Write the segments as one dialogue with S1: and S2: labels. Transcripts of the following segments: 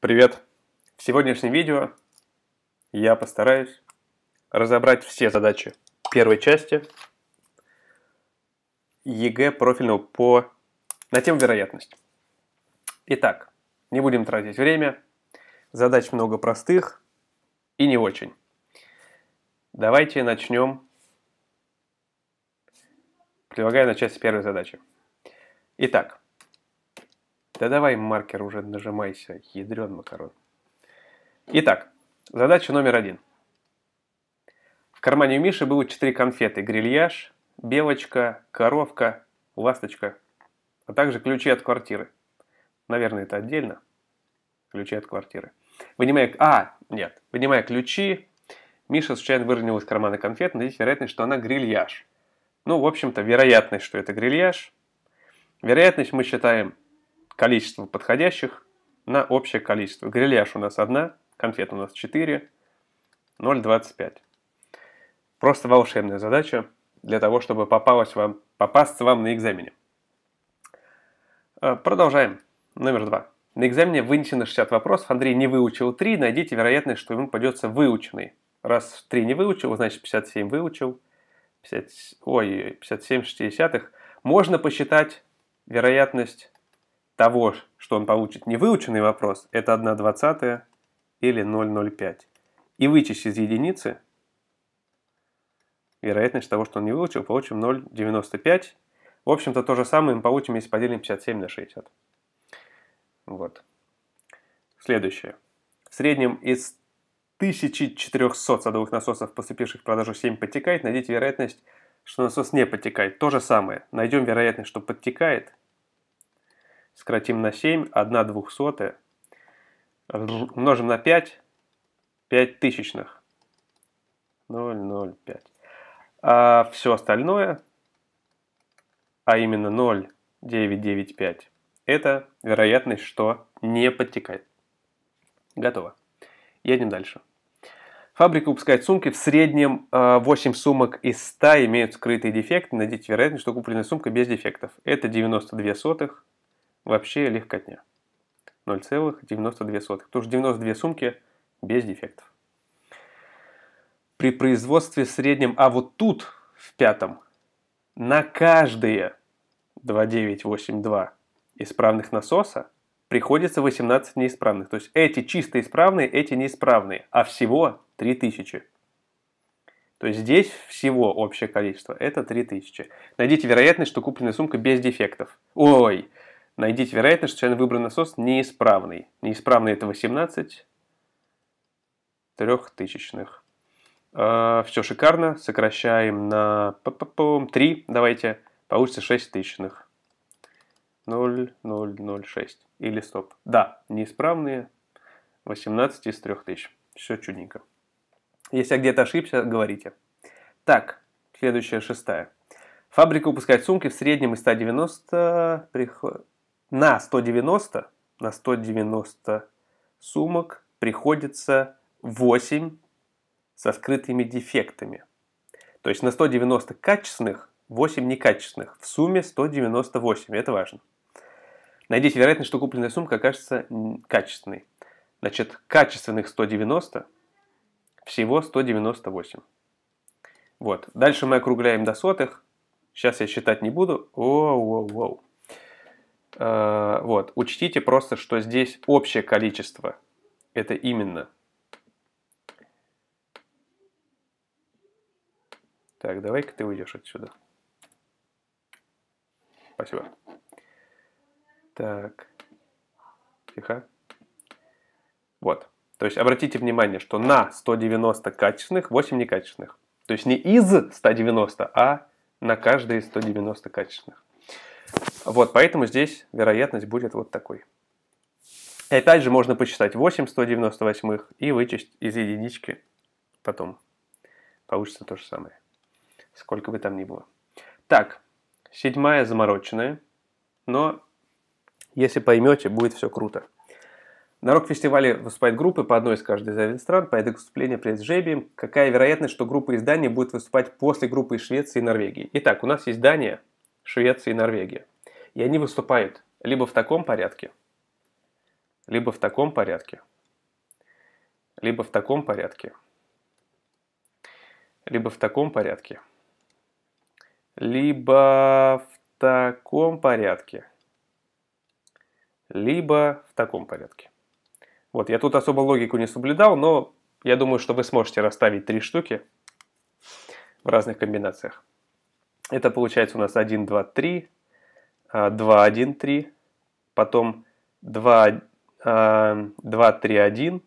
S1: Привет! В сегодняшнем видео я постараюсь разобрать все задачи первой части ЕГЭ профильного по... на тему вероятность. Итак, не будем тратить время. Задач много простых и не очень. Давайте начнем. Предлагаю начать с первой задачи. Итак, да давай маркер уже нажимайся, ядрен макарон. Итак, задача номер один. В кармане у Миши было четыре конфеты. Грильяж, белочка, коровка, ласточка, а также ключи от квартиры. Наверное, это отдельно. Ключи от квартиры. Вынимая... А, нет. Вынимая ключи, Миша случайно выронил из кармана конфет, но здесь вероятность, что она грильяж. Ну, в общем-то, вероятность, что это грильяж. Вероятность мы считаем количество подходящих на общее количество. Грильяж у нас одна, конфет у нас 4, 0,25. Просто волшебная задача для того, чтобы попалась вам, попасться вам на экзамене. Э, продолжаем. Номер два. На экзамене вынесено 60 вопросов, Андрей не выучил 3, найдите вероятность, что ему придется выученный. Раз 3 не выучил, значит 57 выучил. 50, ой, 57 60 Можно посчитать вероятность того, что он получит невыученный вопрос, это 1 двадцатая или 0,05. И вычесть из единицы вероятность того, что он не выучил, получим 0,95. В общем-то, то же самое мы получим, если поделим 57 на 60. Вот. Следующее. В среднем из 1400 садовых насосов, поступивших в продажу 7 подтекает, найдите вероятность, что насос не подтекает. То же самое. Найдем вероятность, что подтекает – Сократим на 7, 1 двухсотая. Умножим на 5, 5 тысячных. 0,05. А все остальное, а именно 0,995, это вероятность, что не подтекает. Готово. Едем дальше. Фабрика выпускает сумки. В среднем 8 а, сумок из 100 имеют скрытый дефект. Найдите вероятность, что купленная сумка без дефектов. Это 92 сотых. Вообще легкотня. 0,92. Потому что 92 сумки без дефектов. При производстве в среднем, а вот тут, в пятом, на каждые 2982 исправных насоса приходится 18 неисправных. То есть эти чисто исправные, эти неисправные. А всего 3000. То есть здесь всего общее количество. Это 3000. Найдите вероятность, что купленная сумка без дефектов. Ой, Найдите вероятность, что случайно выбранный насос неисправный. Неисправный это 18 трехтысячных. Э, а, все шикарно. Сокращаем на 3. Давайте. Получится 6 тысячных. 0,006. Или стоп. Да, неисправные 18 из 3000. Все чудненько. Если я где-то ошибся, говорите. Так, следующая шестая. Фабрика выпускает сумки в среднем из 190 приход на 190, на 190 сумок приходится 8 со скрытыми дефектами. То есть на 190 качественных 8 некачественных. В сумме 198. Это важно. Найдите вероятность, что купленная сумка окажется качественной. Значит, качественных 190, всего 198. Вот. Дальше мы округляем до сотых. Сейчас я считать не буду. Оу-оу-оу. Э, вот, учтите просто, что здесь общее количество. Это именно. Так, давай-ка ты уйдешь отсюда. Спасибо. Так. Тихо. Вот. То есть обратите внимание, что на 190 качественных 8 некачественных. То есть не из 190, а на каждые 190 качественных. Вот, поэтому здесь вероятность будет вот такой. И опять же можно посчитать 8 198 и вычесть из единички потом. Получится то же самое. Сколько бы там ни было. Так, седьмая замороченная. Но если поймете, будет все круто. На рок-фестивале выступают группы по одной из каждой из авиастран, стран, порядок выступления перед жребием. Какая вероятность, что группа из Дании будет выступать после группы из Швеции и Норвегии? Итак, у нас есть Дания, Швеция и Норвегия. И они выступают либо в таком порядке, либо в таком порядке, либо в таком порядке, либо в таком порядке, либо в таком порядке, либо в таком порядке. Вот, я тут особо логику не соблюдал, но я думаю, что вы сможете расставить три штуки в разных комбинациях. Это получается у нас 1, 2, 3, 2, 1, 3, потом 2, 2, 3, 1,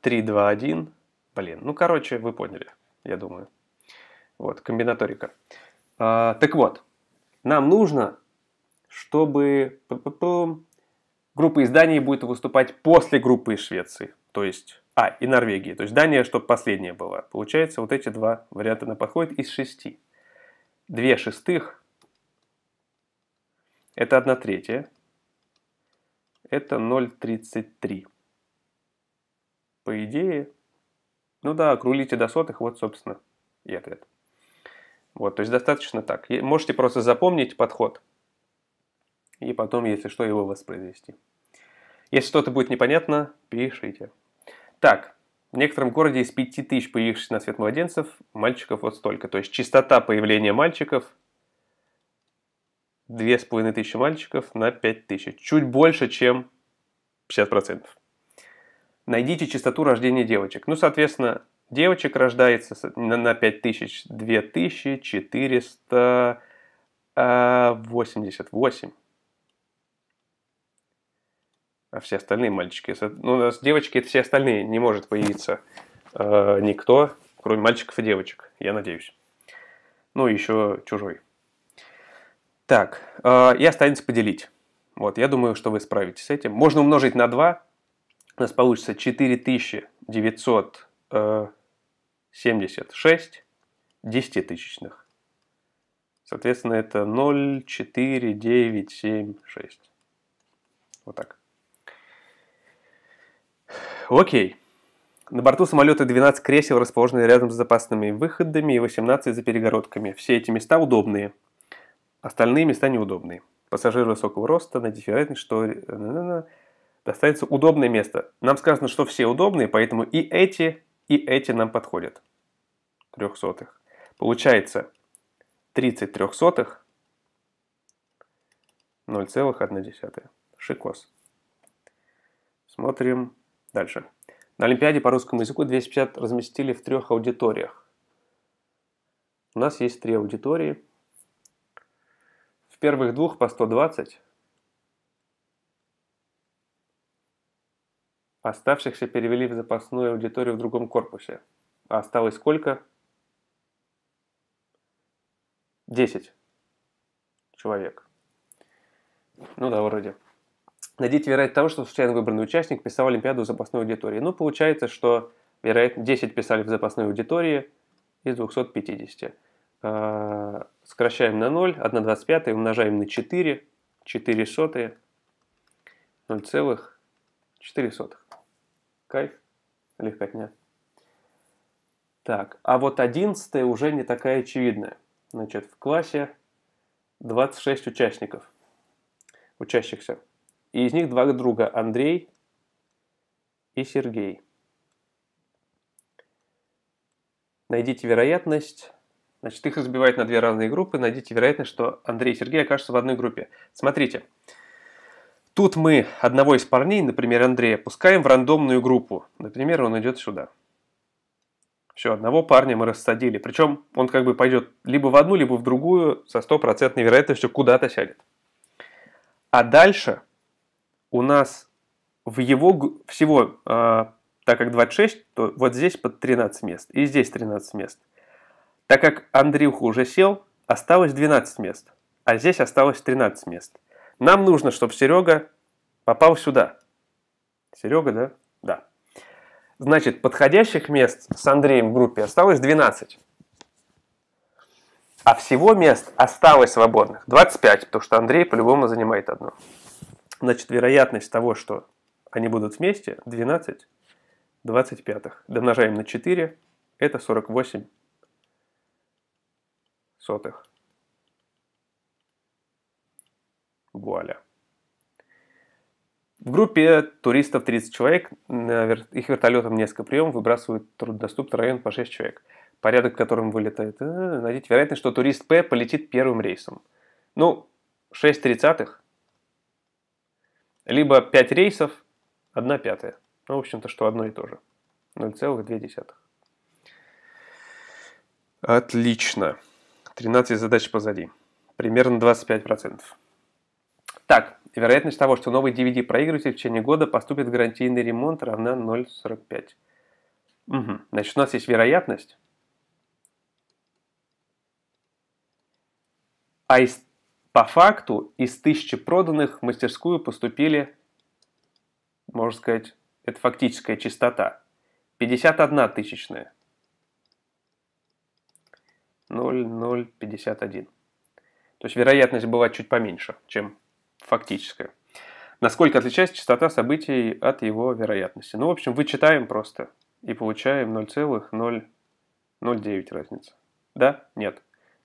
S1: 3, 2, 1. Блин, ну, короче, вы поняли, я думаю. Вот, комбинаторика. А, так вот, нам нужно, чтобы группа из Дании будет выступать после группы из Швеции. То есть, а, и Норвегии. То есть Дания, чтобы последняя была. Получается, вот эти два варианта на подходит из шести. Две шестых это 1 третья. Это 0,33. По идее, ну да, округлите до сотых, вот, собственно, и ответ. Вот, то есть достаточно так. Можете просто запомнить подход и потом, если что, его воспроизвести. Если что-то будет непонятно, пишите. Так, в некотором городе из 5000 появившихся на свет младенцев мальчиков вот столько. То есть частота появления мальчиков две с половиной тысячи мальчиков на пять тысяч. Чуть больше, чем 50%. Найдите частоту рождения девочек. Ну, соответственно, девочек рождается на 5 тысяч 2488. А все остальные мальчики... Ну, у нас девочки, это все остальные. Не может появиться э, никто, кроме мальчиков и девочек, я надеюсь. Ну, еще чужой. Так, э, и останется поделить. Вот, я думаю, что вы справитесь с этим. Можно умножить на 2, у нас получится 4976 э, десятитысячных. Соответственно, это 0,4976. Вот так. Окей. На борту самолета 12 кресел расположены рядом с запасными выходами и 18 за перегородками. Все эти места удобные. Остальные места неудобные. Пассажир высокого роста, найдите вероятность, что э, достанется удобное место. Нам сказано, что все удобные, поэтому и эти, и эти нам подходят. Трехсотых. Получается 30 трехсотых 0,1. Шикос. Смотрим дальше. На Олимпиаде по русскому языку 250 разместили в трех аудиториях. У нас есть три аудитории – первых двух по 120, оставшихся перевели в запасную аудиторию в другом корпусе. А осталось сколько? 10 человек. Ну да, вроде. Найдите вероятность того, что случайно выбранный участник писал Олимпиаду в запасной аудитории. Ну, получается, что, вероятно, 10 писали в запасной аудитории из 250. А, сокращаем на 0, 1,25 умножаем на 4, 4 сотые, 0,4 сотых. Кайф, легкотня. Так, а вот 11 уже не такая очевидная. Значит, в классе 26 участников, учащихся. И из них два друга, Андрей и Сергей. Найдите вероятность Значит, их разбивают на две разные группы. Найдите вероятность, что Андрей и Сергей окажутся в одной группе. Смотрите. Тут мы одного из парней, например, Андрея, пускаем в рандомную группу. Например, он идет сюда. Все, одного парня мы рассадили. Причем он как бы пойдет либо в одну, либо в другую со стопроцентной вероятностью куда-то сядет. А дальше у нас в его всего, э, так как 26, то вот здесь под 13 мест и здесь 13 мест – так как Андрюха уже сел, осталось 12 мест, а здесь осталось 13 мест. Нам нужно, чтобы Серега попал сюда. Серега, да? Да. Значит, подходящих мест с Андреем в группе осталось 12. А всего мест осталось свободных 25, потому что Андрей по-любому занимает одно. Значит, вероятность того, что они будут вместе, 12, 25. Домножаем на 4, это 48 сотых. Вуаля. В группе туристов 30 человек, э, их вертолетом несколько приемов выбрасывают труднодоступный район по 6 человек, порядок, которым вылетает. Э, Найдите вероятность, что турист П полетит первым рейсом. Ну, 6 тридцатых, либо 5 рейсов, 1 пятая. Ну, в общем-то, что одно и то же. 0,2. Отлично. 13 задач позади. Примерно 25%. Так, вероятность того, что новый DVD-проигрыватель в течение года поступит в гарантийный ремонт, равна 0,45. Угу. Значит, у нас есть вероятность. А из, по факту из тысячи проданных в мастерскую поступили, можно сказать, это фактическая чистота. 51 тысячная. 0,051. То есть вероятность бывает чуть поменьше, чем фактическая. Насколько отличается частота событий от его вероятности? Ну, в общем, вычитаем просто и получаем 0,009 разница. Да? Нет.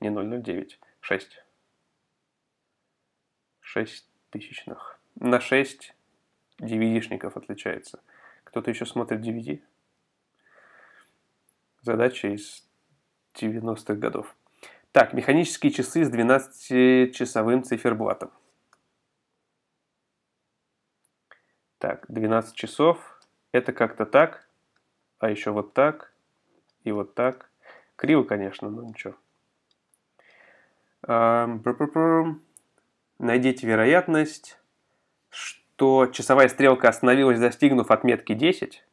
S1: Не 0,09. 6. 6 тысячных. На 6 DVD-шников отличается. Кто-то еще смотрит DVD? Задача из 90-х годов. Так, механические часы с 12-часовым циферблатом. Так, 12 часов. Это как-то так. А еще вот так. И вот так. Криво, конечно, но ничего. Найдите вероятность, что часовая стрелка остановилась, достигнув отметки 10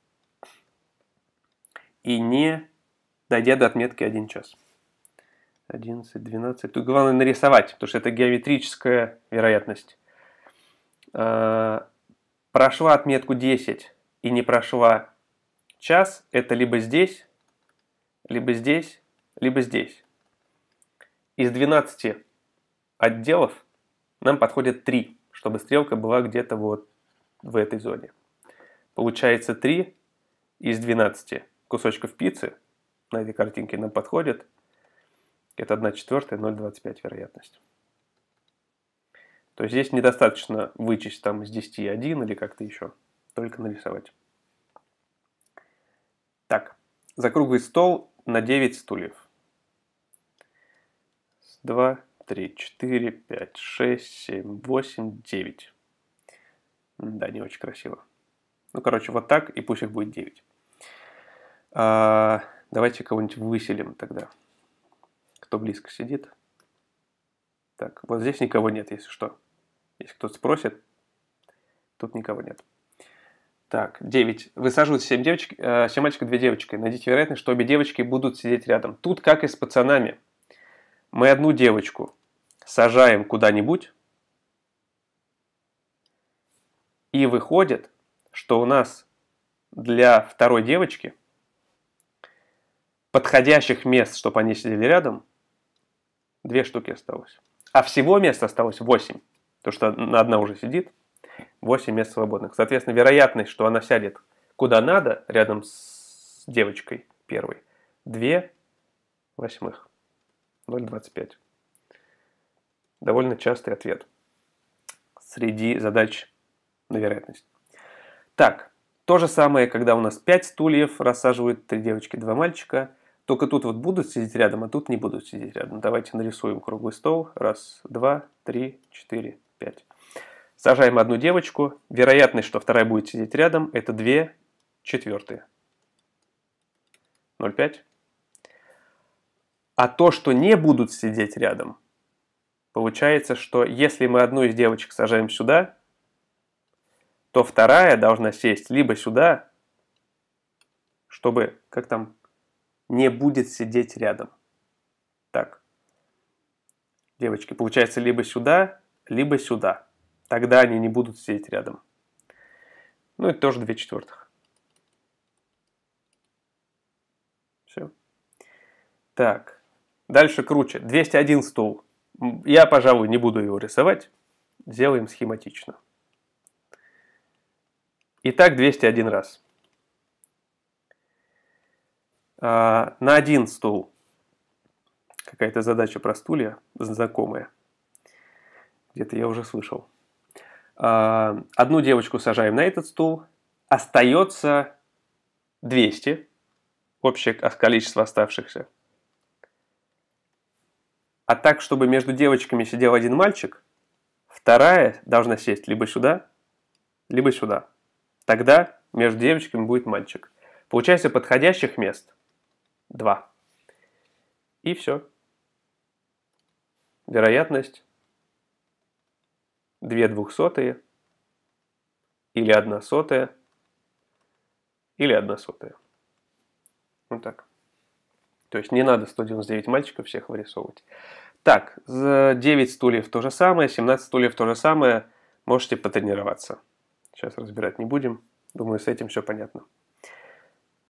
S1: и не дойдя до отметки 1 час. 11, 12. Тут главное нарисовать, потому что это геометрическая вероятность. Э, прошла отметку 10 и не прошла час, это либо здесь, либо здесь, либо здесь. Из 12 отделов нам подходят 3, чтобы стрелка была где-то вот в этой зоне. Получается 3 из 12 кусочков пиццы – на этой картинке нам подходит. Это 1 четвертая, 0,25 вероятность. То есть здесь недостаточно вычесть там из 10 1 или как-то еще, только нарисовать. Так, за круглый стол на 9 стульев. 2, 3, 4, 5, 6, 7, 8, 9. Да, не очень красиво. Ну, короче, вот так, и пусть их будет 9. Давайте кого-нибудь выселим тогда. Кто близко сидит. Так, вот здесь никого нет, если что. Если кто-то спросит, тут никого нет. Так, 9. Высаживают 7, девочек, 7 э, мальчиков, и 2 девочки. Найдите вероятность, что обе девочки будут сидеть рядом. Тут как и с пацанами. Мы одну девочку сажаем куда-нибудь, и выходит, что у нас для второй девочки – подходящих мест, чтобы они сидели рядом, две штуки осталось. А всего мест осталось 8, потому что одна уже сидит, 8 мест свободных. Соответственно, вероятность, что она сядет куда надо, рядом с девочкой первой, 2 восьмых, 0,25. Довольно частый ответ среди задач на вероятность. Так, то же самое, когда у нас 5 стульев, рассаживают 3 девочки, 2 мальчика – только тут вот будут сидеть рядом, а тут не будут сидеть рядом. Давайте нарисуем круглый стол. Раз, два, три, четыре, пять. Сажаем одну девочку. Вероятность, что вторая будет сидеть рядом, это две четвертые. 0,5. А то, что не будут сидеть рядом, получается, что если мы одну из девочек сажаем сюда, то вторая должна сесть либо сюда, чтобы, как там не будет сидеть рядом. Так. Девочки, получается либо сюда, либо сюда. Тогда они не будут сидеть рядом. Ну, это тоже 2 четвертых. Все. Так. Дальше круче. 201 стул. Я, пожалуй, не буду его рисовать. Сделаем схематично. Итак, 201 раз. А, на один стул. Какая-то задача про стулья знакомая. Где-то я уже слышал. А, одну девочку сажаем на этот стул. Остается 200. Общее количество оставшихся. А так, чтобы между девочками сидел один мальчик, вторая должна сесть либо сюда, либо сюда. Тогда между девочками будет мальчик. Получается подходящих мест 2. И все. Вероятность 2 двухсотые или 1 сотая или 1 сотая. Вот так. То есть не надо 199 мальчиков всех вырисовывать. Так, 9 стульев то же самое, 17 стульев то же самое. Можете потренироваться. Сейчас разбирать не будем. Думаю, с этим все понятно.